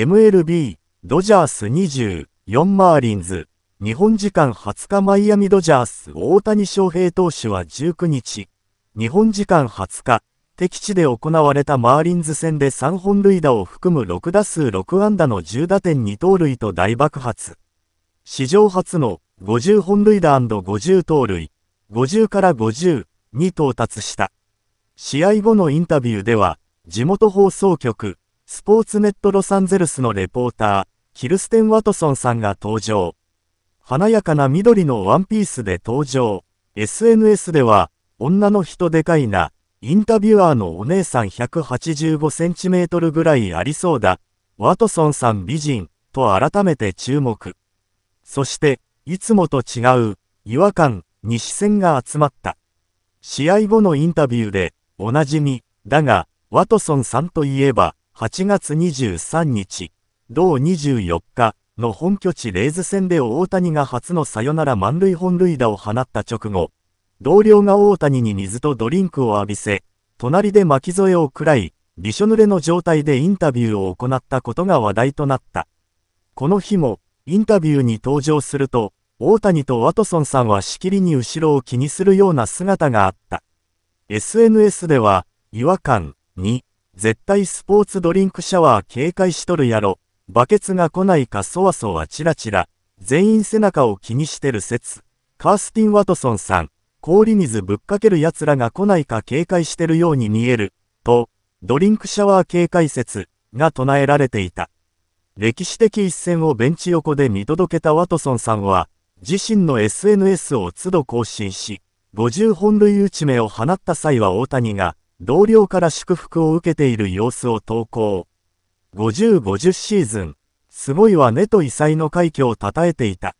MLB、ドジャース24マーリンズ、日本時間20日マイアミドジャース大谷翔平投手は19日、日本時間20日、敵地で行われたマーリンズ戦で3本塁打を含む6打数6安打の10打点2盗塁と大爆発。史上初の50本塁打 &50 盗塁、50から50に到達した。試合後のインタビューでは、地元放送局、スポーツネットロサンゼルスのレポーター、キルステン・ワトソンさんが登場。華やかな緑のワンピースで登場。SNS では、女の人でかいな、インタビュアーのお姉さん185センチメートルぐらいありそうだ、ワトソンさん美人、と改めて注目。そして、いつもと違う、違和感、に視線が集まった。試合後のインタビューで、おなじみ、だが、ワトソンさんといえば、8月23日、同24日の本拠地レイズ戦で大谷が初のサヨナラ満塁本塁打を放った直後、同僚が大谷に水とドリンクを浴びせ、隣で巻き添えを喰らい、びしょ濡れの状態でインタビューを行ったことが話題となった。この日も、インタビューに登場すると、大谷とワトソンさんはしきりに後ろを気にするような姿があった。SNS では、違和感に絶対スポーツドリンクシャワー警戒しとるやろ。バケツが来ないかそわそわチラチラ。全員背中を気にしてる説。カースティン・ワトソンさん。氷水ぶっかける奴らが来ないか警戒してるように見える。と、ドリンクシャワー警戒説が唱えられていた。歴史的一戦をベンチ横で見届けたワトソンさんは、自身の SNS を都度更新し、50本塁打ち目を放った際は大谷が、同僚から祝福を受けている様子を投稿。5050シーズン、すごいわねと異彩の快挙を称えていた。